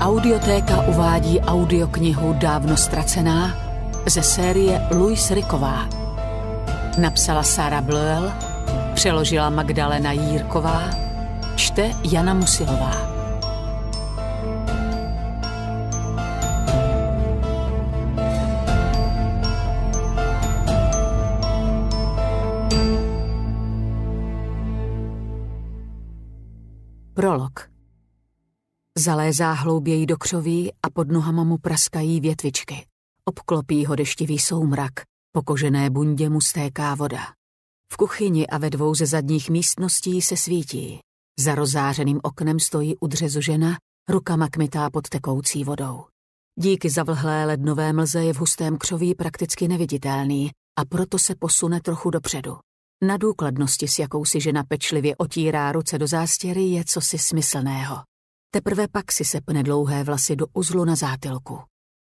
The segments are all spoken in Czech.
Audiotéka uvádí audioknihu Dávno ztracená ze série Louis Riková. Napsala Sara Bluel, přeložila Magdalena Jírková, čte Jana Musilová. Zalézá hlouběji do křoví a pod nohama mu praskají větvičky. Obklopí ho deštivý soumrak, po kožené bundě mu stéká voda. V kuchyni a ve dvou ze zadních místností se svítí. Za rozářeným oknem stojí u dřezu žena, rukama kmitá pod tekoucí vodou. Díky zavlhlé lednové mlze je v hustém křoví prakticky neviditelný a proto se posune trochu dopředu. Na důkladnosti, s jakou si žena pečlivě otírá ruce do zástěry, je cosi smyslného. Teprve pak si sepne dlouhé vlasy do uzlu na zátylku.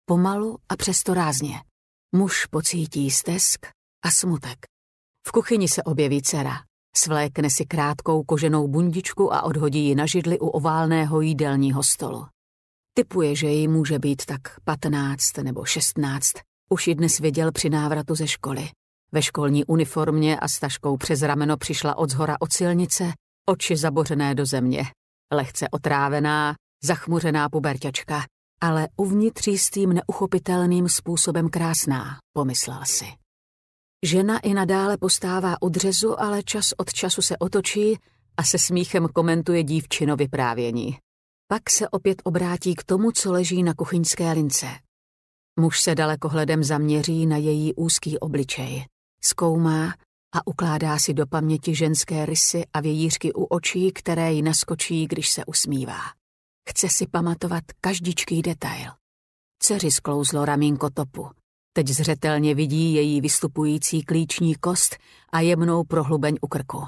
Pomalu a přesto rázně. Muž pocítí stesk a smutek. V kuchyni se objeví dcera. Svlékne si krátkou koženou bundičku a odhodí ji na židli u oválného jídelního stolu. Typuje, že jí může být tak patnáct nebo šestnáct. Už ji dnes viděl při návratu ze školy. Ve školní uniformě a s taškou přes rameno přišla od zhora od silnice, oči zabořené do země lehce otrávená, zachmuřená puberťačka, ale uvnitř jistým neuchopitelným způsobem krásná, pomyslel si. Žena i nadále postává odřezu, ale čas od času se otočí a se smíchem komentuje dívčino vyprávění. Pak se opět obrátí k tomu, co leží na kuchyňské lince. Muž se daleko hledem zaměří na její úzký obličej. Zkoumá, a ukládá si do paměti ženské rysy a vějířky u očí, které ji naskočí, když se usmívá. Chce si pamatovat každičký detail. Dceři sklouzlo ramínko topu. Teď zřetelně vidí její vystupující klíční kost a jemnou prohlubeň u krku.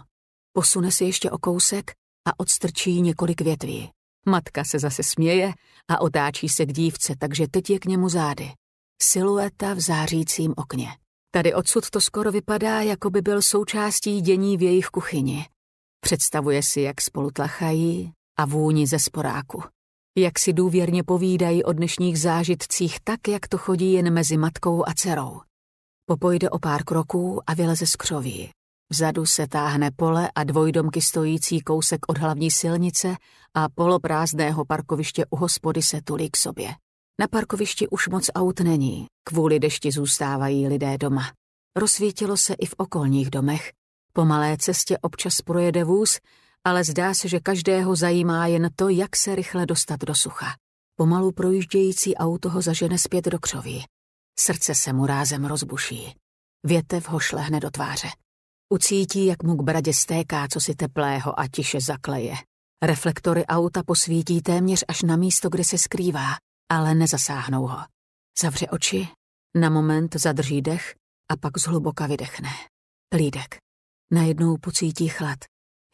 Posune si ještě o kousek a odstrčí několik větví. Matka se zase směje a otáčí se k dívce, takže teď je k němu zády. Silueta v zářícím okně. Tady odsud to skoro vypadá, jako by byl součástí dění v jejich kuchyni. Představuje si, jak spolu tlachají a vůni ze sporáku. Jak si důvěrně povídají o dnešních zážitcích tak, jak to chodí jen mezi matkou a dcerou. Popojde o pár kroků a vyleze z křoví. Vzadu se táhne pole a dvojdomky stojící kousek od hlavní silnice a poloprázdného parkoviště u hospody se tulí k sobě. Na parkovišti už moc aut není, kvůli dešti zůstávají lidé doma. Rozsvítilo se i v okolních domech. Po malé cestě občas projede vůz, ale zdá se, že každého zajímá jen to, jak se rychle dostat do sucha. Pomalu projíždějící auto ho zažene zpět do křoví. Srdce se mu rázem rozbuší. Větev ho šlehne do tváře. Ucítí, jak mu k bradě stéká co si teplého a tiše zakleje. Reflektory auta posvítí téměř až na místo, kde se skrývá ale nezasáhnou ho. Zavře oči, na moment zadrží dech a pak zhluboka vydechne. Lídek. Najednou pocítí chlad.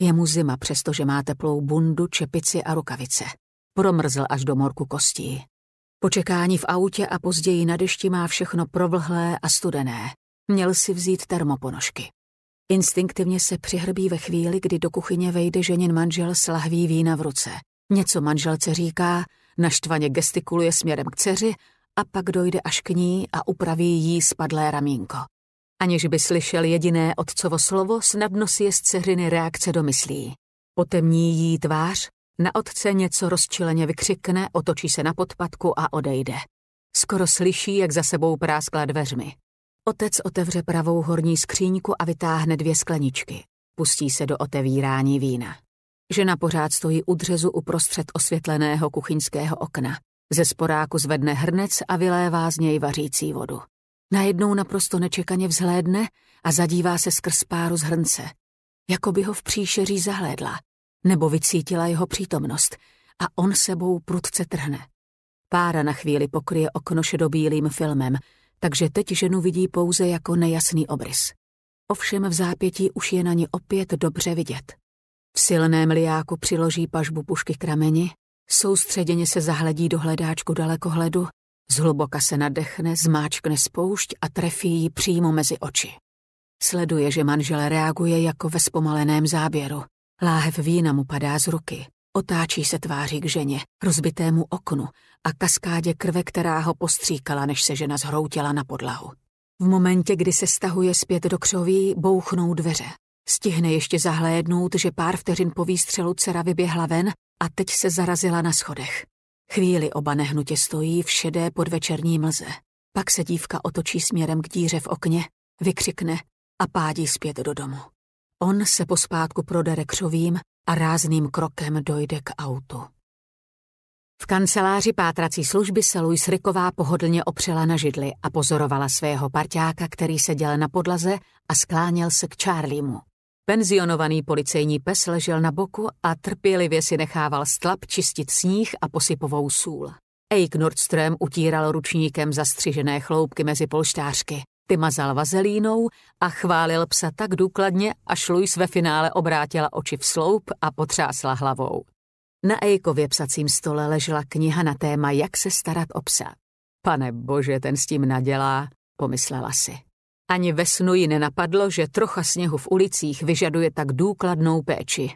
Je mu zima, přestože má teplou bundu, čepici a rukavice. Promrzl až do morku kostí. Počekání v autě a později na dešti má všechno provlhlé a studené. Měl si vzít termoponožky. Instinktivně se přihrbí ve chvíli, kdy do kuchyně vejde ženin manžel s lahví vína v ruce. Něco manželce říká naštvaně gestikuluje směrem k dceři a pak dojde až k ní a upraví jí spadlé ramínko. Aniž by slyšel jediné otcovo slovo, snadno si je z dceřiny reakce domyslí. Potemní jí tvář, na otce něco rozčileně vykřikne, otočí se na podpadku a odejde. Skoro slyší, jak za sebou práskla dveřmi. Otec otevře pravou horní skříňku a vytáhne dvě skleničky. Pustí se do otevírání vína. Žena pořád stojí u dřezu uprostřed osvětleného kuchyňského okna. Ze sporáku zvedne hrnec a vylévá z něj vařící vodu. Najednou naprosto nečekaně vzhlédne a zadívá se skrz páru z hrnce. Jako by ho v příšeří zahlédla, nebo vycítila jeho přítomnost a on sebou prudce trhne. Pára na chvíli pokryje okno šedobílým filmem, takže teď ženu vidí pouze jako nejasný obrys. Ovšem v zápětí už je na ní opět dobře vidět. V silném liáku přiloží pažbu pušky k rameni, soustředěně se zahledí do hledáčku dalekohledu, zhluboka se nadechne, zmáčkne spoušť a trefí ji přímo mezi oči. Sleduje, že manžel reaguje jako ve zpomaleném záběru. Láhev vína mu padá z ruky. Otáčí se tváří k ženě, rozbitému oknu a kaskádě krve, která ho postříkala, než se žena zhroutila na podlahu. V momentě, kdy se stahuje zpět do křoví, bouchnou dveře. Stihne ještě zahlédnout, že pár vteřin po výstřelu dcera vyběhla ven a teď se zarazila na schodech. Chvíli oba nehnutě stojí v šedé podvečerní mlze. Pak se dívka otočí směrem k díře v okně, vykřikne a pádí zpět do domu. On se pospátku prodere křovým a rázným krokem dojde k autu. V kanceláři pátrací služby se Luis Ryková pohodlně opřela na židli a pozorovala svého parťáka, který seděl na podlaze a skláněl se k Charliemu. Penzionovaný policejní pes ležel na boku a trpělivě si nechával stlap čistit sníh a posypovou sůl. Eik Nordström utíral ručníkem zastřižené chloupky mezi polštářky. Ty mazal vazelínou a chválil psa tak důkladně, až Luis ve finále obrátila oči v sloup a potřásla hlavou. Na Ejkově psacím stole ležela kniha na téma Jak se starat o psa. Pane bože, ten s tím nadělá, pomyslela si. Ani ve snu ji nenapadlo, že trocha sněhu v ulicích vyžaduje tak důkladnou péči.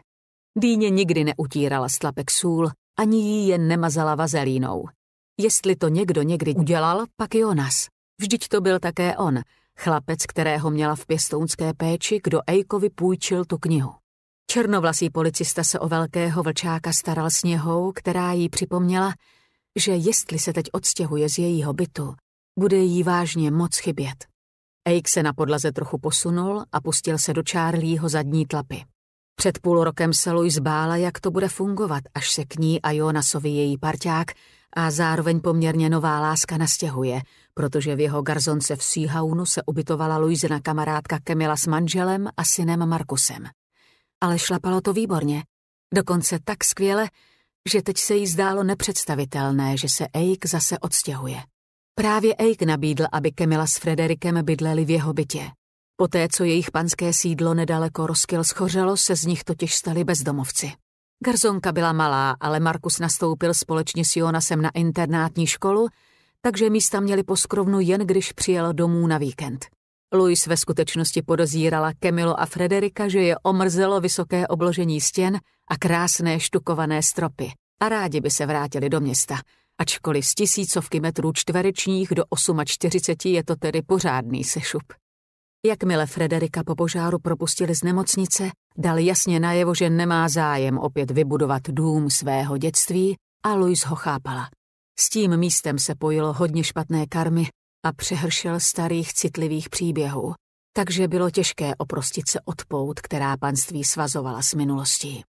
Dýně nikdy neutírala slapek sůl, ani jí je nemazala vazelínou. Jestli to někdo někdy udělal, pak Jonas. Vždyť to byl také on, chlapec, kterého měla v pěstounské péči, kdo Ejkovi půjčil tu knihu. Černovlasý policista se o velkého vlčáka staral sněhou, která jí připomněla, že jestli se teď odstěhuje z jejího bytu, bude jí vážně moc chybět. Eik se na podlaze trochu posunul a pustil se do Charlieho zadní tlapy. Před půl rokem se Louise bála, jak to bude fungovat, až se k ní a Jonasovi její parťák a zároveň poměrně nová láska nastěhuje, protože v jeho garzonce v Seahounu se ubytovala Louisina kamarádka Kemila s manželem a synem Markusem. Ale šlapalo to výborně. Dokonce tak skvěle, že teď se jí zdálo nepředstavitelné, že se Eik zase odstěhuje. Právě Eik nabídl, aby Kemila s Frederikem bydleli v jeho bytě. Poté, co jejich panské sídlo nedaleko rozkyl schořelo, se z nich totiž stali bezdomovci. Garzonka byla malá, ale Markus nastoupil společně s Jonasem na internátní školu, takže místa měli po skrovnu jen když přijel domů na víkend. Louis ve skutečnosti podozírala Kemilo a Frederika, že je omrzelo vysoké obložení stěn a krásné štukované stropy a rádi by se vrátili do města – ačkoliv z tisícovky metrů čtverečních do 48 je to tedy pořádný sešup. Jakmile Frederika po požáru propustili z nemocnice, dal jasně najevo, že nemá zájem opět vybudovat dům svého dětství a Louise ho chápala. S tím místem se pojilo hodně špatné karmy a přehršel starých citlivých příběhů, takže bylo těžké oprostit se od pout, která panství svazovala s minulostí.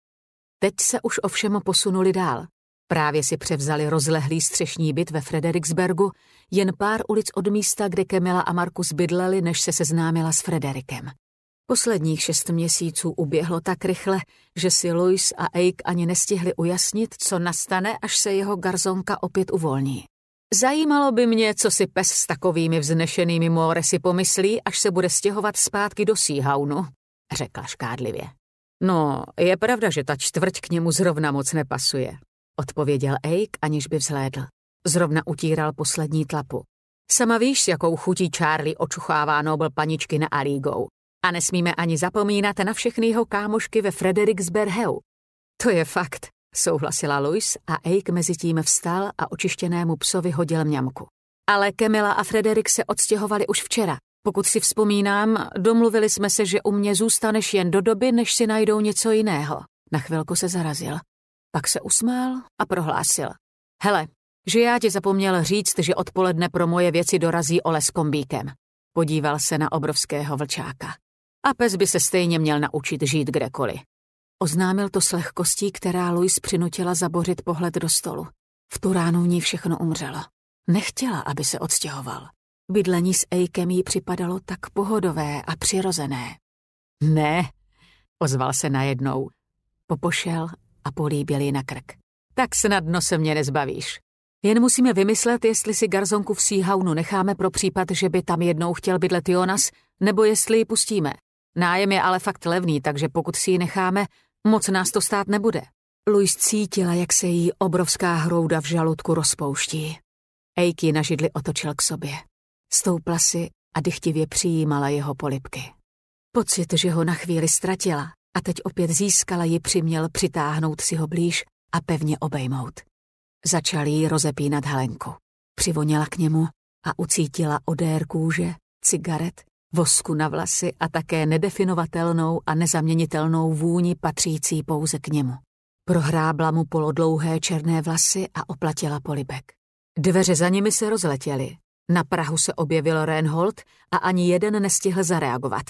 Teď se už ovšem posunuli dál. Právě si převzali rozlehlý střešní byt ve Frederiksbergu, jen pár ulic od místa, kde Kemila a Markus bydleli, než se seznámila s Frederikem. Posledních šest měsíců uběhlo tak rychle, že si Louis a Eik ani nestihli ujasnit, co nastane, až se jeho garzonka opět uvolní. Zajímalo by mě, co si pes s takovými vznešenými si pomyslí, až se bude stěhovat zpátky do Seahaunu, řekla škádlivě. No, je pravda, že ta čtvrť k němu zrovna moc nepasuje, odpověděl Eik, aniž by vzhlédl. Zrovna utíral poslední tlapu. Sama víš, s jakou chutí Charlie očuchává Nobel paničky na Aligou. A nesmíme ani zapomínat na všechny jeho kámošky ve Frederiksberheu. To je fakt, souhlasila Louis a Eik mezi tím vstal a očištěnému psovi hodil mňamku. Ale Kemila a Frederik se odstěhovali už včera. Pokud si vzpomínám, domluvili jsme se, že u mě zůstaneš jen do doby, než si najdou něco jiného. Na chvilku se zarazil. Pak se usmál a prohlásil. Hele, že já ti zapomněl říct, že odpoledne pro moje věci dorazí Ole s kombíkem. Podíval se na obrovského vlčáka. A pes by se stejně měl naučit žít kdekoliv. Oznámil to s lehkostí, která Louis přinutila zabořit pohled do stolu. V tu ránu v ní všechno umřelo. Nechtěla, aby se odstěhoval. Bydlení s Ejkem jí připadalo tak pohodové a přirozené. Ne, ozval se najednou. Popošel a políbil ji na krk. Tak snadno se mě nezbavíš. Jen musíme vymyslet, jestli si garzonku v Seahaunu necháme pro případ, že by tam jednou chtěl bydlet Jonas, nebo jestli ji pustíme. Nájem je ale fakt levný, takže pokud si ji necháme, moc nás to stát nebude. Luis cítila, jak se jí obrovská hrouda v žaludku rozpouští. Ejky na židli otočil k sobě. Stoupla si a dychtivě přijímala jeho polipky. Pocit, že ho na chvíli ztratila, a teď opět získala ji přiměl přitáhnout si ho blíž a pevně obejmout. Začal jí rozepínat Helenku. Přivoněla k němu a ucítila odér kůže, cigaret, vosku na vlasy a také nedefinovatelnou a nezaměnitelnou vůni patřící pouze k němu. Prohrábla mu polodlouhé černé vlasy a oplatila polibek. Dveře za nimi se rozletěly. Na Prahu se objevil Reinhold a ani jeden nestihl zareagovat.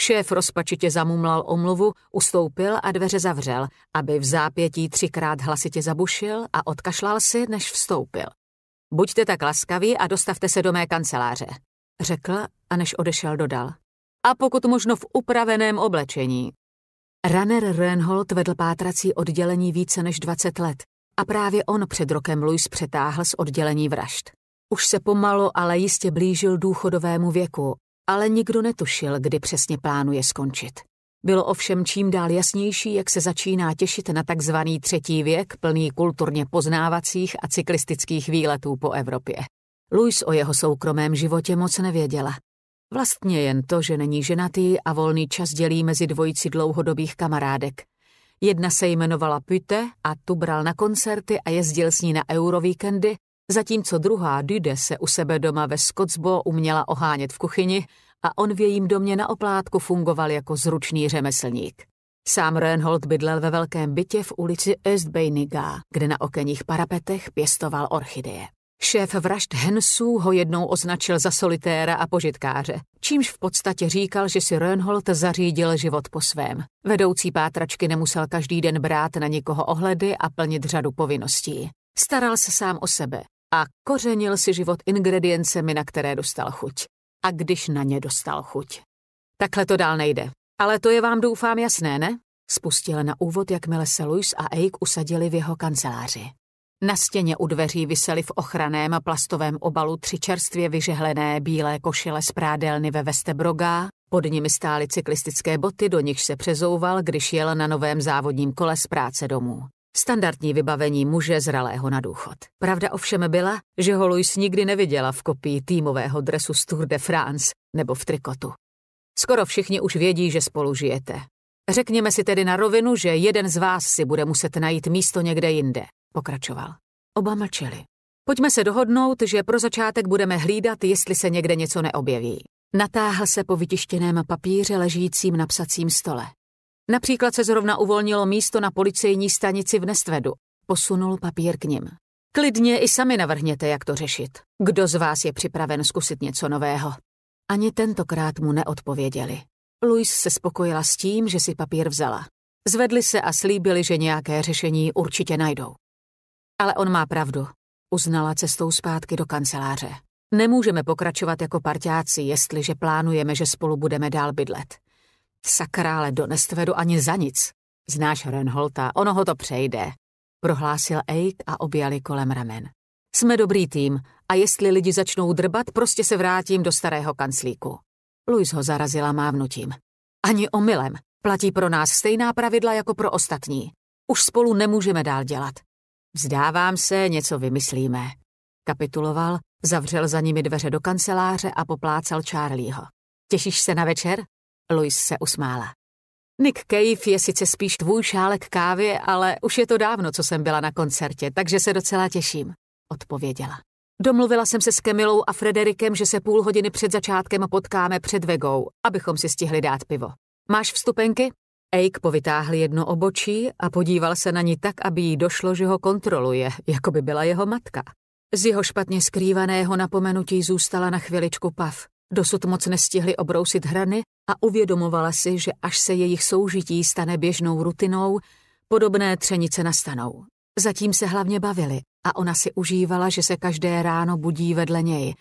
Šéf rozpačitě zamumlal omluvu, ustoupil a dveře zavřel, aby v zápětí třikrát hlasitě zabušil a odkašlal si, než vstoupil. Buďte tak laskaví a dostavte se do mé kanceláře, řekl a než odešel dodal. A pokud možno v upraveném oblečení. Runner Reinhold vedl pátrací oddělení více než 20 let a právě on před rokem Louis přetáhl z oddělení vražd. Už se pomalu, ale jistě blížil důchodovému věku ale nikdo netušil, kdy přesně plánuje skončit. Bylo ovšem čím dál jasnější, jak se začíná těšit na takzvaný třetí věk plný kulturně poznávacích a cyklistických výletů po Evropě. Louis o jeho soukromém životě moc nevěděla. Vlastně jen to, že není ženatý a volný čas dělí mezi dvojici dlouhodobých kamarádek. Jedna se jmenovala Pyte a tu bral na koncerty a jezdil s ní na Eurovíkendy zatímco druhá Dude se u sebe doma ve Skotsbo uměla ohánět v kuchyni a on v jejím domě na oplátku fungoval jako zručný řemeslník. Sám Reinhold bydlel ve velkém bytě v ulici Östbeiniga, kde na okenních parapetech pěstoval orchideje. Šéf vražd Hensů ho jednou označil za solitéra a požitkáře, čímž v podstatě říkal, že si Reinhold zařídil život po svém. Vedoucí pátračky nemusel každý den brát na nikoho ohledy a plnit řadu povinností. Staral se sám o sebe, a kořenil si život ingrediencemi, na které dostal chuť. A když na ně dostal chuť. Takhle to dál nejde. Ale to je vám doufám jasné, ne? Spustil na úvod, jakmile se Louis a Eik usadili v jeho kanceláři. Na stěně u dveří visely v ochraném plastovém obalu tři čerstvě vyžehlené bílé košile z prádelny ve Vestebroga, pod nimi stály cyklistické boty, do nich se přezouval, když jel na novém závodním kole z práce domů. Standardní vybavení muže zralého na důchod. Pravda ovšem byla, že ho Louis nikdy neviděla v kopii týmového dresu z Tour de France nebo v trikotu. Skoro všichni už vědí, že spolu žijete. Řekněme si tedy na rovinu, že jeden z vás si bude muset najít místo někde jinde, pokračoval. Oba mlčeli. Pojďme se dohodnout, že pro začátek budeme hlídat, jestli se někde něco neobjeví. Natáhl se po vytištěném papíře ležícím na psacím stole. Například se zrovna uvolnilo místo na policejní stanici v Nestvedu. Posunul papír k ním. Klidně i sami navrhněte, jak to řešit. Kdo z vás je připraven zkusit něco nového? Ani tentokrát mu neodpověděli. Luis se spokojila s tím, že si papír vzala. Zvedli se a slíbili, že nějaké řešení určitě najdou. Ale on má pravdu, uznala cestou zpátky do kanceláře. Nemůžeme pokračovat jako parťáci, jestliže plánujeme, že spolu budeme dál bydlet. Sakrále, do nestvedu ani za nic. Znáš Renholta, ono ho to přejde, prohlásil Eik a objali kolem ramen. Jsme dobrý tým a jestli lidi začnou drbat, prostě se vrátím do starého kanclíku. Luis ho zarazila mávnutím. Ani omylem. Platí pro nás stejná pravidla jako pro ostatní. Už spolu nemůžeme dál dělat. Vzdávám se, něco vymyslíme. Kapituloval, zavřel za nimi dveře do kanceláře a poplácal Charlieho. Těšíš se na večer? Louis se usmála. Nick Cave je sice spíš tvůj šálek kávy, ale už je to dávno, co jsem byla na koncertě, takže se docela těším, odpověděla. Domluvila jsem se s Kemilou a Frederikem, že se půl hodiny před začátkem potkáme před Vegou, abychom si stihli dát pivo. Máš vstupenky? Eik povytáhl jedno obočí a podíval se na ní tak, aby jí došlo, že ho kontroluje, jako by byla jeho matka. Z jeho špatně skrývaného napomenutí zůstala na chviličku pav. Dosud moc nestihli obrousit hrany a uvědomovala si, že až se jejich soužití stane běžnou rutinou, podobné třenice nastanou. Zatím se hlavně bavili a ona si užívala, že se každé ráno budí vedle něj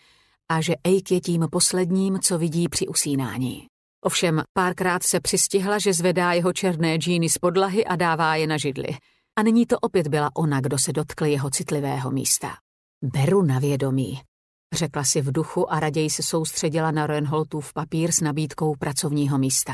a že Ejk je tím posledním, co vidí při usínání. Ovšem párkrát se přistihla, že zvedá jeho černé džíny z podlahy a dává je na židli. A nyní to opět byla ona, kdo se dotkl jeho citlivého místa. Beru na vědomí, řekla si v duchu a raději se soustředila na Renholtův papír s nabídkou pracovního místa.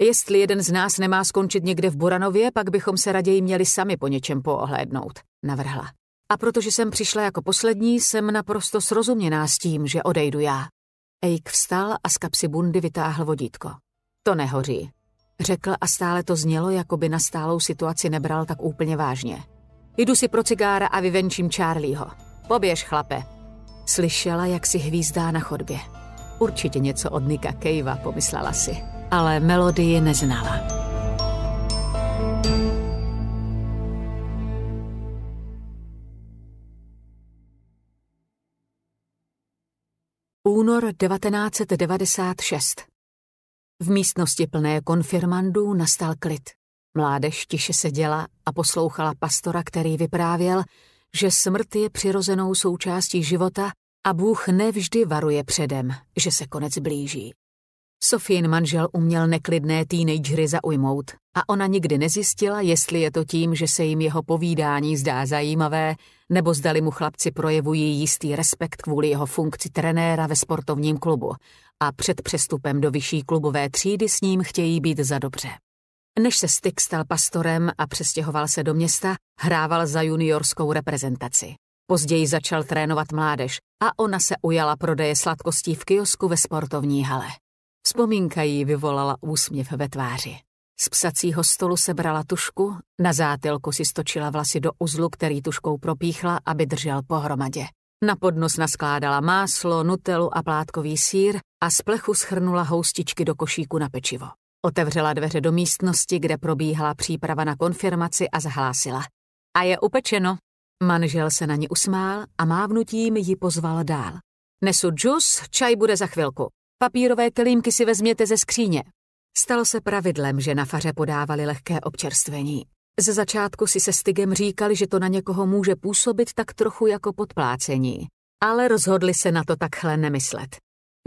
Jestli jeden z nás nemá skončit někde v Buranově, pak bychom se raději měli sami po něčem poohlédnout, navrhla. A protože jsem přišla jako poslední, jsem naprosto srozuměná s tím, že odejdu já. Ejk vstal a z kapsy bundy vytáhl vodítko. To nehoří, řekl a stále to znělo, jako by na stálou situaci nebral tak úplně vážně. Jdu si pro cigára a vyvenčím Charlieho. Poběž, chlape, Slyšela, jak si hvízdá na chodbě. Určitě něco od Nika Kejva, pomyslela si, ale melodii neznala. Únor 1996. V místnosti plné konfirmandů nastal klid. Mládež tiše seděla a poslouchala pastora, který vyprávěl, že smrt je přirozenou součástí života a Bůh nevždy varuje předem, že se konec blíží. Sofín manžel uměl neklidné teenagery zaujmout a ona nikdy nezjistila, jestli je to tím, že se jim jeho povídání zdá zajímavé, nebo zdali mu chlapci projevují jistý respekt kvůli jeho funkci trenéra ve sportovním klubu a před přestupem do vyšší klubové třídy s ním chtějí být za dobře. Než se Styk stal pastorem a přestěhoval se do města, hrával za juniorskou reprezentaci. Později začal trénovat mládež a ona se ujala prodeje sladkostí v kiosku ve sportovní hale. Vzpomínka jí vyvolala úsměv ve tváři. Z psacího stolu sebrala tušku, na zátilku si stočila vlasy do uzlu, který tuškou propíchla, aby držel pohromadě. Na podnos naskládala máslo, nutelu a plátkový sír a z plechu schrnula houstičky do košíku na pečivo. Otevřela dveře do místnosti, kde probíhala příprava na konfirmaci a zahlásila. A je upečeno. Manžel se na ní usmál a mávnutím ji pozval dál. Nesu džus, čaj bude za chvilku. Papírové kelímky si vezměte ze skříně. Stalo se pravidlem, že na faře podávali lehké občerstvení. Ze začátku si se Stygem říkali, že to na někoho může působit tak trochu jako podplácení, ale rozhodli se na to takhle nemyslet.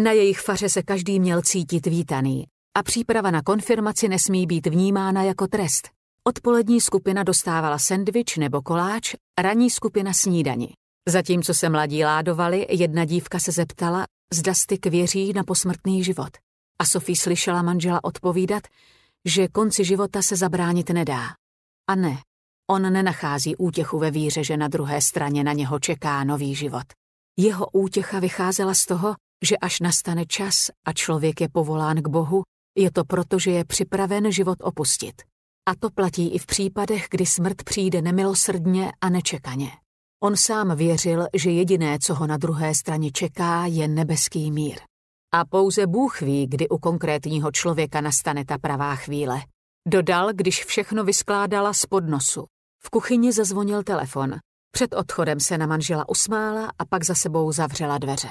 Na jejich faře se každý měl cítit vítaný a příprava na konfirmaci nesmí být vnímána jako trest. Odpolední skupina dostávala sendvič nebo koláč, ranní skupina snídani. Zatímco se mladí ládovali, jedna dívka se zeptala, zda styk věří na posmrtný život. A Sofie slyšela manžela odpovídat, že konci života se zabránit nedá. A ne, on nenachází útěchu ve víře, že na druhé straně na něho čeká nový život. Jeho útěcha vycházela z toho, že až nastane čas a člověk je povolán k Bohu, je to proto, že je připraven život opustit. A to platí i v případech, kdy smrt přijde nemilosrdně a nečekaně. On sám věřil, že jediné, co ho na druhé straně čeká, je nebeský mír. A pouze Bůh ví, kdy u konkrétního člověka nastane ta pravá chvíle. Dodal, když všechno vyskládala z podnosu. V kuchyni zazvonil telefon. Před odchodem se na manžela usmála a pak za sebou zavřela dveře.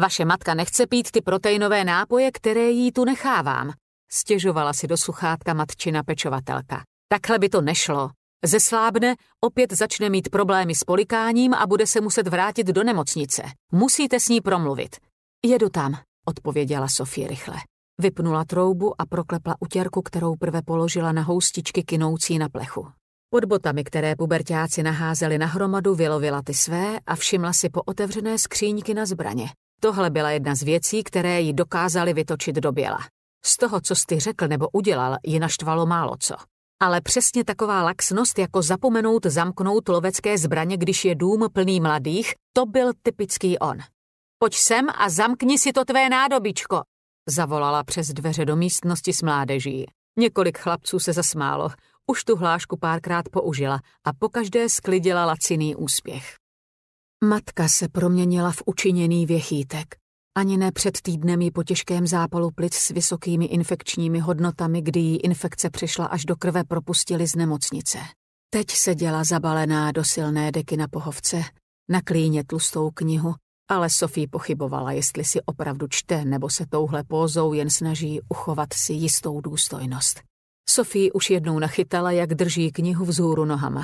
Vaše matka nechce pít ty proteinové nápoje, které jí tu nechávám, stěžovala si do sluchátka matčina pečovatelka. Takhle by to nešlo. Zeslábne, opět začne mít problémy s polikáním a bude se muset vrátit do nemocnice. Musíte s ní promluvit. Jedu tam, odpověděla Sofie rychle. Vypnula troubu a proklepla utěrku, kterou prve položila na houstičky kinoucí na plechu. Pod botami, které pubertáci naházeli na hromadu, vylovila ty své a všimla si po otevřené skříňky na zbraně. Tohle byla jedna z věcí, které ji dokázali vytočit do běla. Z toho, co jsi řekl nebo udělal, ji naštvalo málo co. Ale přesně taková laxnost, jako zapomenout zamknout lovecké zbraně, když je dům plný mladých, to byl typický on. Pojď sem a zamkni si to tvé nádobičko, zavolala přes dveře do místnosti s mládeží. Několik chlapců se zasmálo, už tu hlášku párkrát použila a pokaždé sklidila laciný úspěch. Matka se proměnila v učiněný věchýtek. Ani ne před týdnem ji po těžkém zápalu plic s vysokými infekčními hodnotami, kdy jí infekce přišla až do krve, propustili z nemocnice. Teď seděla zabalená do silné deky na pohovce, na klíně tlustou knihu, ale Sofie pochybovala, jestli si opravdu čte nebo se touhle pózou jen snaží uchovat si jistou důstojnost. Sofie už jednou nachytala, jak drží knihu vzhůru nohama.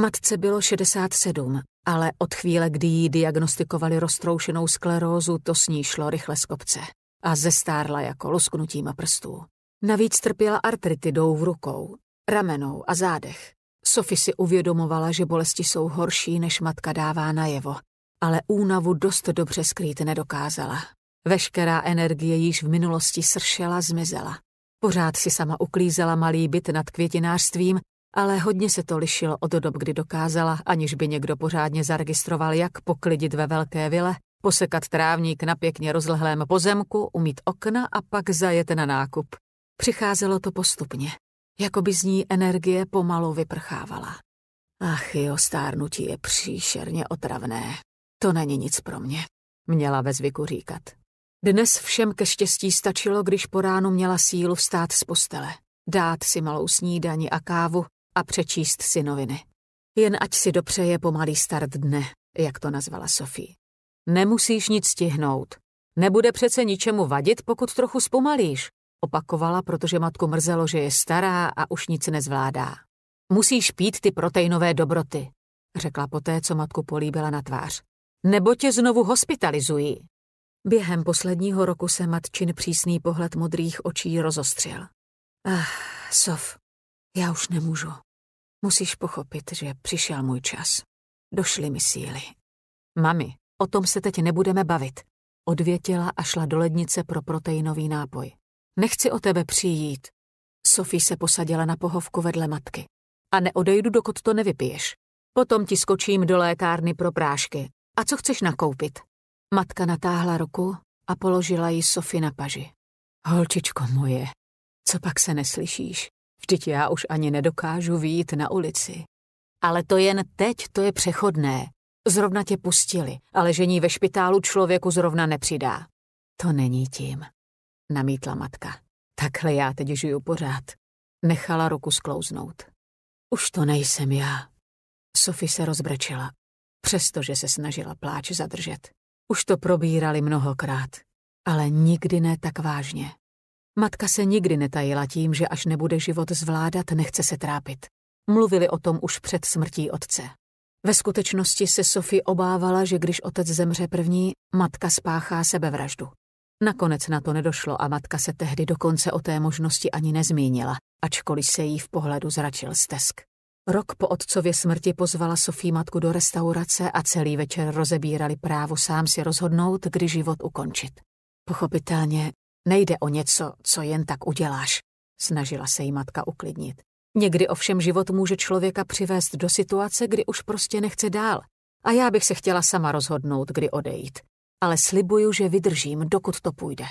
Matce bylo 67, ale od chvíle, kdy jí diagnostikovali roztroušenou sklerózu, to s ní šlo rychle z kopce a zestárla jako lusknutím prstů. Navíc trpěla artritidou v rukou, ramenou a zádech. Sophie si uvědomovala, že bolesti jsou horší, než matka dává najevo, ale únavu dost dobře skrýt nedokázala. Veškerá energie již v minulosti sršela, zmizela. Pořád si sama uklízela malý byt nad květinářstvím ale hodně se to lišilo od dob, kdy dokázala, aniž by někdo pořádně zaregistroval, jak poklidit ve velké vile, posekat trávník na pěkně rozlehlém pozemku, umít okna a pak zajet na nákup. Přicházelo to postupně, jako by z ní energie pomalu vyprchávala. Ach jo, stárnutí je příšerně otravné. To není nic pro mě, měla ve zvyku říkat. Dnes všem ke štěstí stačilo, když po ránu měla sílu vstát z postele, dát si malou snídani a kávu a přečíst si noviny. Jen ať si dopřeje pomalý start dne, jak to nazvala Sofie. Nemusíš nic stihnout. Nebude přece ničemu vadit, pokud trochu zpomalíš, opakovala, protože matku mrzelo, že je stará a už nic nezvládá. Musíš pít ty proteinové dobroty, řekla poté, co matku políbila na tvář. Nebo tě znovu hospitalizují. Během posledního roku se matčin přísný pohled modrých očí rozostřil. Ach, Sof, já už nemůžu. Musíš pochopit, že přišel můj čas. Došly mi síly. Mami, o tom se teď nebudeme bavit. Odvětila a šla do lednice pro proteinový nápoj. Nechci o tebe přijít. Sofie se posadila na pohovku vedle matky. A neodejdu, dokud to nevypiješ. Potom ti skočím do lékárny pro prášky. A co chceš nakoupit? Matka natáhla ruku a položila ji Sofie na paži. Holčičko moje, co pak se neslyšíš? Vždyť já už ani nedokážu výjít na ulici. Ale to jen teď, to je přechodné. Zrovna tě pustili, ale žení ve špitálu člověku zrovna nepřidá. To není tím, namítla matka. Takhle já teď žiju pořád. Nechala ruku sklouznout. Už to nejsem já. Sophie se rozbrečela, přestože se snažila pláč zadržet. Už to probírali mnohokrát, ale nikdy ne tak vážně. Matka se nikdy netajila tím, že až nebude život zvládat, nechce se trápit. Mluvili o tom už před smrtí otce. Ve skutečnosti se Sophie obávala, že když otec zemře první, matka spáchá sebevraždu. Nakonec na to nedošlo a matka se tehdy dokonce o té možnosti ani nezmínila, ačkoliv se jí v pohledu zračil stesk. Rok po otcově smrti pozvala Sofí matku do restaurace a celý večer rozebírali právo sám si rozhodnout, kdy život ukončit. Pochopitelně Nejde o něco, co jen tak uděláš, snažila se jí matka uklidnit. Někdy ovšem život může člověka přivést do situace, kdy už prostě nechce dál. A já bych se chtěla sama rozhodnout, kdy odejít. Ale slibuju, že vydržím, dokud to půjde.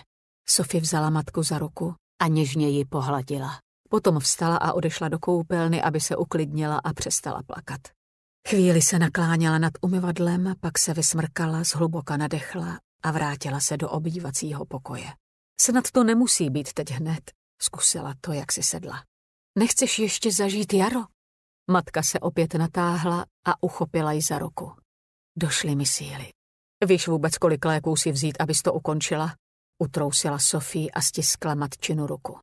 Sofie vzala matku za ruku a něžně ji pohladila. Potom vstala a odešla do koupelny, aby se uklidnila a přestala plakat. Chvíli se nakláněla nad umyvadlem, pak se vysmrkala, zhluboka nadechla a vrátila se do obývacího pokoje. Snad to nemusí být teď hned, zkusila to, jak si sedla. Nechceš ještě zažít jaro? Matka se opět natáhla a uchopila ji za ruku. Došly mi síly. Víš vůbec, kolik léků si vzít, abys to ukončila? Utrousila Sofii a stiskla matčinu ruku.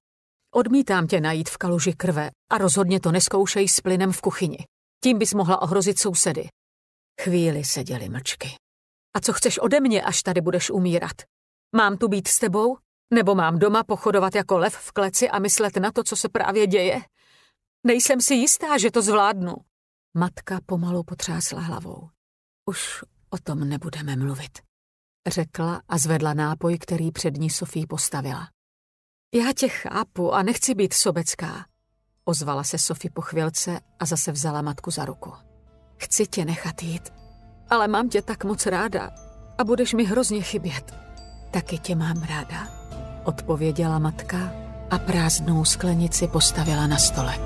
Odmítám tě najít v kaluži krve a rozhodně to neskoušej s plynem v kuchyni. Tím bys mohla ohrozit sousedy. Chvíli seděli mlčky. A co chceš ode mě, až tady budeš umírat? Mám tu být s tebou nebo mám doma pochodovat jako lev v kleci a myslet na to, co se právě děje? Nejsem si jistá, že to zvládnu. Matka pomalu potřásla hlavou. Už o tom nebudeme mluvit, řekla a zvedla nápoj, který před ní Sofí postavila. Já tě chápu a nechci být sobecká, ozvala se Sofí po chvilce a zase vzala matku za ruku. Chci tě nechat jít, ale mám tě tak moc ráda a budeš mi hrozně chybět. Taky tě mám ráda odpověděla matka a prázdnou sklenici postavila na stolek.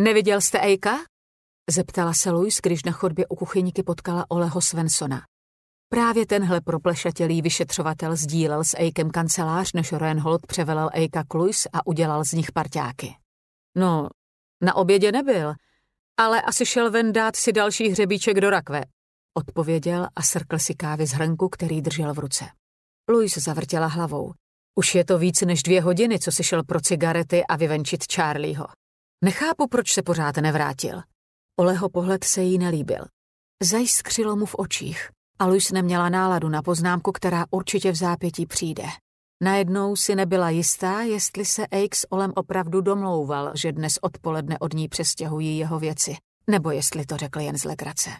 Neviděl jste Ejka? Zeptala se Louis, když na chodbě u kuchyníky potkala Oleho Svensona. Právě tenhle proplešatělý vyšetřovatel sdílel s Ejkem kancelář, než Renhold převelel Ejka k Louise a udělal z nich parťáky. No, na obědě nebyl, ale asi šel ven dát si další hřebíček do rakve, odpověděl a srkl si kávy z hrnku, který držel v ruce. Louis zavrtěla hlavou. Už je to víc než dvě hodiny, co si šel pro cigarety a vyvenčit Charlieho. Nechápu, proč se pořád nevrátil. Oleho pohled se jí nelíbil. Zajskřilo mu v očích a Luis neměla náladu na poznámku, která určitě v zápětí přijde. Najednou si nebyla jistá, jestli se Aix Olem opravdu domlouval, že dnes odpoledne od ní přestěhují jeho věci, nebo jestli to řekl jen z legrace.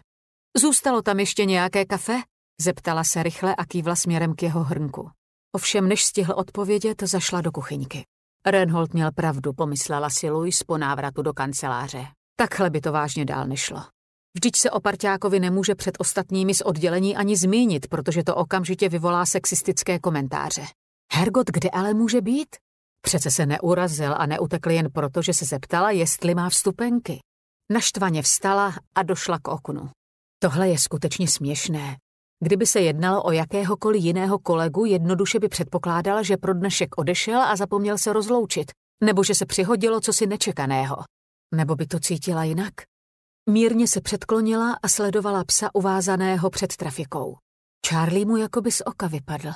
Zůstalo tam ještě nějaké kafe? Zeptala se rychle a kývla směrem k jeho hrnku. Ovšem, než stihl odpovědět, zašla do kuchyňky. Renhold měl pravdu, pomyslela si Louis po návratu do kanceláře. Takhle by to vážně dál nešlo. Vždyť se o parťákovi nemůže před ostatními z oddělení ani zmínit, protože to okamžitě vyvolá sexistické komentáře. Hergot kde ale může být? Přece se neurazil a neutekl jen proto, že se zeptala, jestli má vstupenky. Naštvaně vstala a došla k oknu. Tohle je skutečně směšné. Kdyby se jednalo o jakéhokoliv jiného kolegu, jednoduše by předpokládala, že pro dnešek odešel a zapomněl se rozloučit, nebo že se přihodilo cosi nečekaného. Nebo by to cítila jinak? Mírně se předklonila a sledovala psa uvázaného před trafikou. Charlie mu jako by z oka vypadl.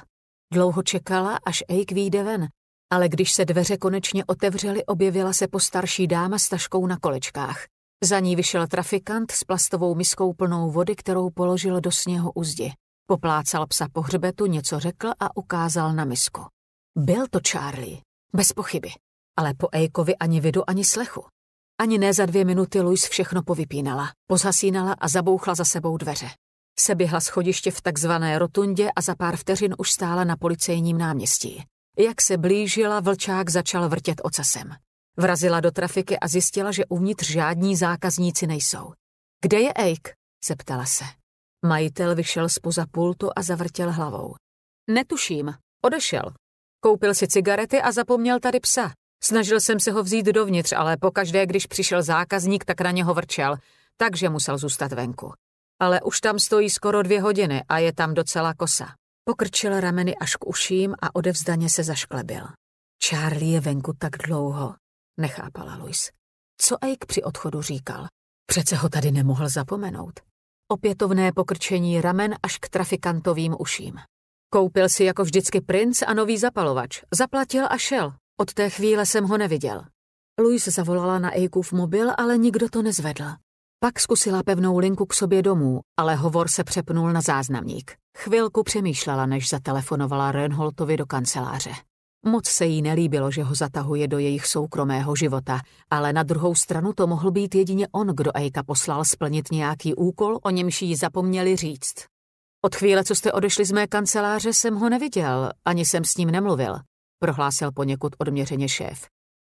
Dlouho čekala, až Eik vyjde ven, ale když se dveře konečně otevřely, objevila se postarší dáma s taškou na kolečkách. Za ní vyšel trafikant s plastovou miskou plnou vody, kterou položil do sněhu u zdi. Poplácal psa po hřbetu, něco řekl a ukázal na misku. Byl to Charlie, bez pochyby, ale po Ejkovi ani vidu, ani slechu. Ani ne za dvě minuty Luis všechno povypínala, pozhasínala a zabouchla za sebou dveře se běhla schodiště v takzvané rotundě a za pár vteřin už stála na policejním náměstí. Jak se blížila, vlčák začal vrtět ocasem. Vrazila do trafiky a zjistila, že uvnitř žádní zákazníci nejsou. Kde je Eik? zeptala se. Majitel vyšel spoza pultu a zavrtěl hlavou. Netuším. Odešel. Koupil si cigarety a zapomněl tady psa. Snažil jsem se ho vzít dovnitř, ale pokaždé, když přišel zákazník, tak na něho vrčel, takže musel zůstat venku ale už tam stojí skoro dvě hodiny a je tam docela kosa. Pokrčil rameny až k uším a odevzdaně se zašklebil. Charlie je venku tak dlouho, nechápala Luis. Co Ike při odchodu říkal? Přece ho tady nemohl zapomenout. Opětovné pokrčení ramen až k trafikantovým uším. Koupil si jako vždycky princ a nový zapalovač. Zaplatil a šel. Od té chvíle jsem ho neviděl. Luis zavolala na Ejkův mobil, ale nikdo to nezvedl. Pak zkusila pevnou linku k sobě domů, ale hovor se přepnul na záznamník. Chvilku přemýšlela, než zatelefonovala Renholtovi do kanceláře. Moc se jí nelíbilo, že ho zatahuje do jejich soukromého života, ale na druhou stranu to mohl být jedině on, kdo Ejka poslal splnit nějaký úkol, o němž jí zapomněli říct. Od chvíle, co jste odešli z mé kanceláře, jsem ho neviděl, ani jsem s ním nemluvil, prohlásil poněkud odměřeně šéf.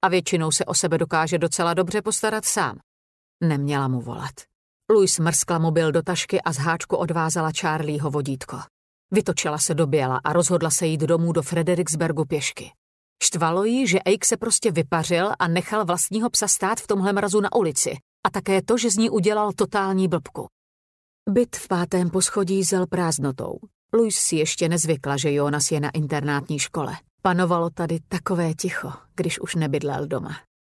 A většinou se o sebe dokáže docela dobře postarat sám. Neměla mu volat. Louis mrskla mobil do tašky a z háčku odvázala Charlieho vodítko. Vytočila se do běla a rozhodla se jít domů do Fredericksbergu pěšky. Štvalo jí, že Eik se prostě vypařil a nechal vlastního psa stát v tomhle mrazu na ulici a také to, že z ní udělal totální blbku. Byt v pátém poschodí zel prázdnotou. Louis si ještě nezvykla, že Jonas je na internátní škole. Panovalo tady takové ticho, když už nebydlel doma.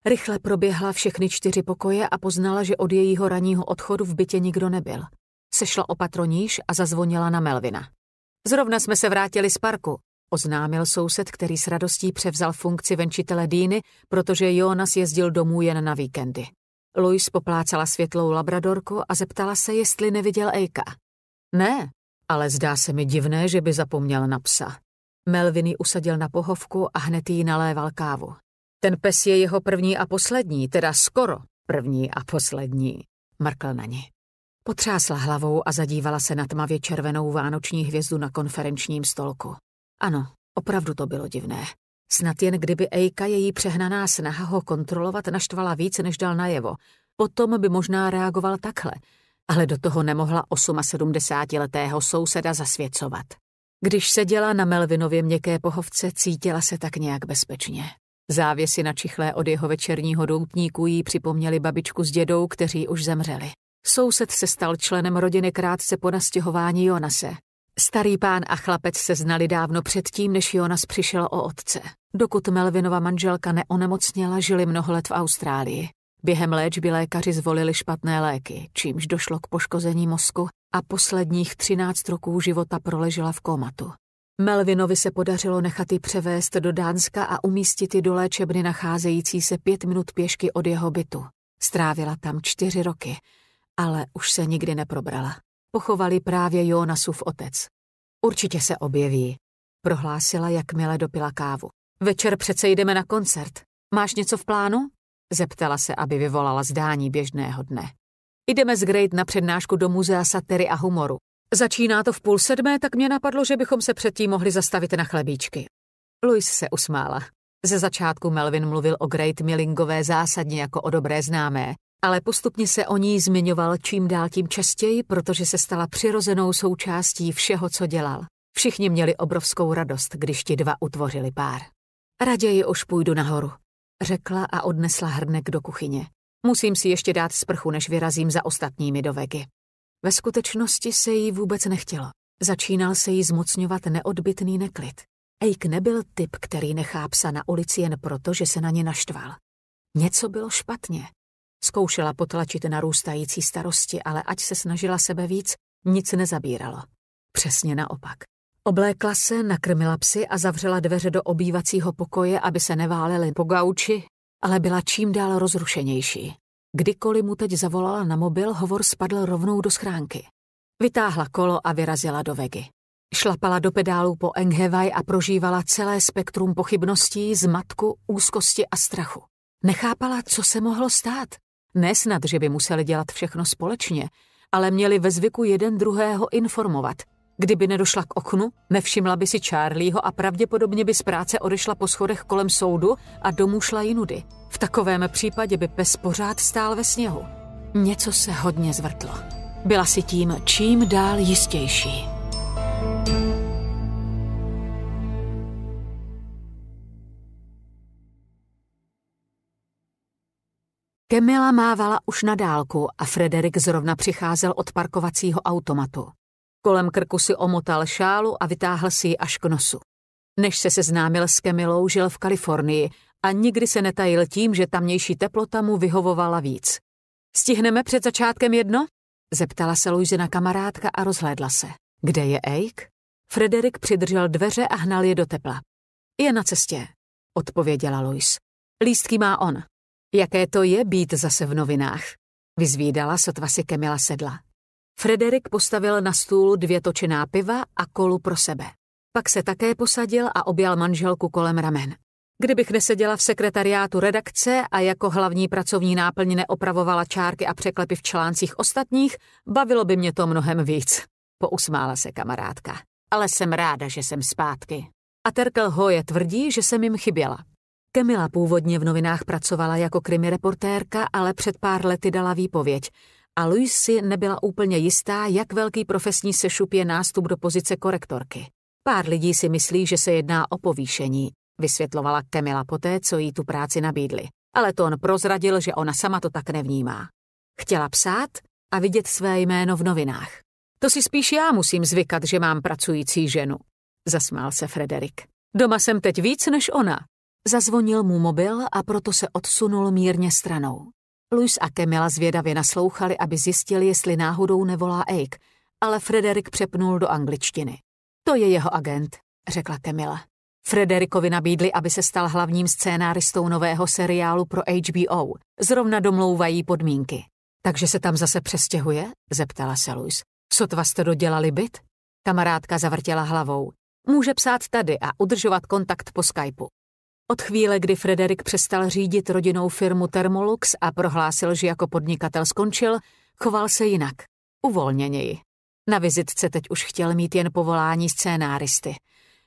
Rychle proběhla všechny čtyři pokoje a poznala, že od jejího ranního odchodu v bytě nikdo nebyl. Sešla opatroníž a zazvonila na Melvina. Zrovna jsme se vrátili z parku, oznámil soused, který s radostí převzal funkci venčitele Dýny, protože Jonas jezdil domů jen na víkendy. Louis poplácala světlou labradorku a zeptala se, jestli neviděl Ejka. Ne, ale zdá se mi divné, že by zapomněl na psa. Melviny usadil na pohovku a hned jí naléval kávu. Ten pes je jeho první a poslední, teda skoro první a poslední, mrkl na ní. Potřásla hlavou a zadívala se na tmavě červenou vánoční hvězdu na konferenčním stolku. Ano, opravdu to bylo divné. Snad jen kdyby Ejka její přehnaná snaha ho kontrolovat naštvala víc, než dal najevo. Potom by možná reagoval takhle, ale do toho nemohla 78-letého souseda zasvěcovat. Když seděla na Melvinově měkké pohovce, cítila se tak nějak bezpečně. Závěsy na čichlé od jeho večerního doutníku jí připomněli babičku s dědou, kteří už zemřeli. Soused se stal členem rodiny krátce po nastěhování Jonase. Starý pán a chlapec se znali dávno předtím, než Jonas přišel o otce. Dokud Melvinova manželka neonemocněla, žili mnoho let v Austrálii. Během léčby lékaři zvolili špatné léky, čímž došlo k poškození mozku a posledních 13 roků života proležela v komatu. Melvinovi se podařilo nechat ji převést do Dánska a umístit ji do léčebny nacházející se pět minut pěšky od jeho bytu. Strávila tam čtyři roky, ale už se nikdy neprobrala. Pochovali právě Jonasův otec. Určitě se objeví, prohlásila, jakmile dopila kávu. Večer přece jdeme na koncert. Máš něco v plánu? Zeptala se, aby vyvolala zdání běžného dne. Jdeme z Great na přednášku do muzea satery a humoru. Začíná to v půl sedmé, tak mě napadlo, že bychom se předtím mohli zastavit na chlebíčky. Louis se usmála. Ze začátku Melvin mluvil o Great Millingové zásadně jako o dobré známé, ale postupně se o ní zmiňoval čím dál tím častěji, protože se stala přirozenou součástí všeho, co dělal. Všichni měli obrovskou radost, když ti dva utvořili pár. Raději už půjdu nahoru, řekla a odnesla hrnek do kuchyně. Musím si ještě dát sprchu, než vyrazím za ostatními do vegy. Ve skutečnosti se jí vůbec nechtělo. Začínal se jí zmocňovat neodbitný neklid. Ejk nebyl typ, který nechá psa na ulici jen proto, že se na ně naštval. Něco bylo špatně. Zkoušela potlačit narůstající starosti, ale ať se snažila sebe víc, nic nezabíralo. Přesně naopak. Oblékla se, nakrmila psy a zavřela dveře do obývacího pokoje, aby se neválely po gauči, ale byla čím dál rozrušenější. Kdykoliv mu teď zavolala na mobil, hovor spadl rovnou do schránky. Vytáhla kolo a vyrazila do Vegy. Šlapala do pedálu po Enghevaj a prožívala celé spektrum pochybností, zmatku, úzkosti a strachu. Nechápala, co se mohlo stát. Nesnad, že by museli dělat všechno společně, ale měli ve zvyku jeden druhého informovat – Kdyby nedošla k oknu, nevšimla by si Charlieho a pravděpodobně by z práce odešla po schodech kolem soudu a domů šla jinudy. V takovém případě by pes pořád stál ve sněhu. Něco se hodně zvrtlo. Byla si tím čím dál jistější. Kemila mávala už na dálku a Frederik zrovna přicházel od parkovacího automatu. Kolem krku si omotal šálu a vytáhl si ji až k nosu. Než se seznámil s Kemilou, žil v Kalifornii a nikdy se netajil tím, že tamnější teplota mu vyhovovala víc. Stihneme před začátkem jedno? Zeptala se Luizina kamarádka a rozhlédla se. Kde je Eik? Frederik přidržel dveře a hnal je do tepla. Je na cestě, odpověděla Louise. Lístky má on. Jaké to je být zase v novinách? Vyzvídala sotva si Kemila sedla. Frederik postavil na stůl dvě točená piva a kolu pro sebe. Pak se také posadil a objal manželku kolem ramen. Kdybych neseděla v sekretariátu redakce a jako hlavní pracovní náplň neopravovala čárky a překlepy v článcích ostatních, bavilo by mě to mnohem víc. Pousmála se kamarádka. Ale jsem ráda, že jsem zpátky. A Terkel Hoje tvrdí, že jsem jim chyběla. Kemila původně v novinách pracovala jako krimi reportérka, ale před pár lety dala výpověď – a Louis si nebyla úplně jistá, jak velký profesní sešup je nástup do pozice korektorky. Pár lidí si myslí, že se jedná o povýšení, vysvětlovala Kemila poté, co jí tu práci nabídli. Ale to on prozradil, že ona sama to tak nevnímá. Chtěla psát a vidět své jméno v novinách. To si spíš já musím zvykat, že mám pracující ženu, zasmál se Frederik. Doma jsem teď víc než ona. Zazvonil mu mobil a proto se odsunul mírně stranou. Luis a Kemila zvědavě naslouchali, aby zjistili, jestli náhodou nevolá Eik, ale Frederik přepnul do angličtiny. To je jeho agent, řekla Kemila. Frederikovi nabídli, aby se stal hlavním scénáristou nového seriálu pro HBO. Zrovna domlouvají podmínky. Takže se tam zase přestěhuje? zeptala se Luis. Sotva jste dodělali byt? Kamarádka zavrtěla hlavou. Může psát tady a udržovat kontakt po Skypeu. Od chvíle, kdy Frederik přestal řídit rodinnou firmu Thermolux a prohlásil, že jako podnikatel skončil, choval se jinak, uvolněněji. Na vizitce teď už chtěl mít jen povolání scénáristy.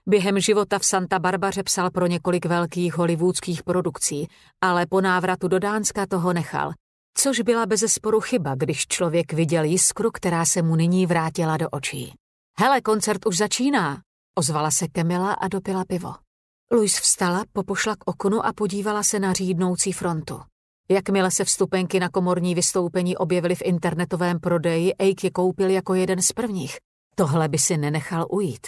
Během života v Santa Barbaře psal pro několik velkých hollywoodských produkcí, ale po návratu do Dánska toho nechal. Což byla bez sporu chyba, když člověk viděl jiskru, která se mu nyní vrátila do očí. Hele, koncert už začíná, ozvala se Kemila a dopila pivo. Luis vstala, popošla k oknu a podívala se na řídnoucí frontu. Jakmile se vstupenky na komorní vystoupení objevily v internetovém prodeji, Ake je koupil jako jeden z prvních. Tohle by si nenechal ujít.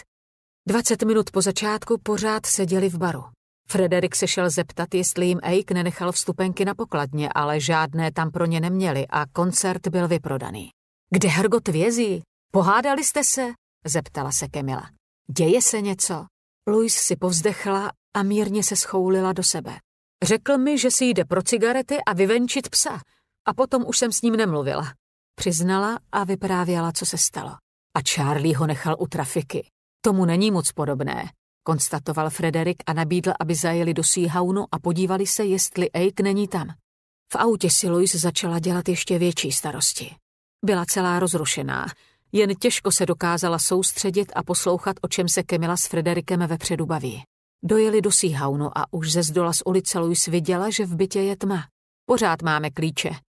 20 minut po začátku pořád seděli v baru. Frederik se šel zeptat, jestli jim Eik nenechal vstupenky na pokladně, ale žádné tam pro ně neměli a koncert byl vyprodaný. Kde Hergot vězí? Pohádali jste se? zeptala se Kemila. Děje se něco? Louis si povzdechla a mírně se schoulila do sebe. Řekl mi, že si jde pro cigarety a vyvenčit psa. A potom už jsem s ním nemluvila. Přiznala a vyprávěla, co se stalo. A Charlie ho nechal u trafiky. Tomu není moc podobné, konstatoval Frederik a nabídl, aby zajeli do Seahaunu a podívali se, jestli Ake není tam. V autě si Louis začala dělat ještě větší starosti. Byla celá rozrušená, jen těžko se dokázala soustředit a poslouchat, o čem se Kemila s Frederikem vepředu baví. Dojeli do Seahownu a už ze zdola z ulice Louis viděla, že v bytě je tma. Pořád máme klíče,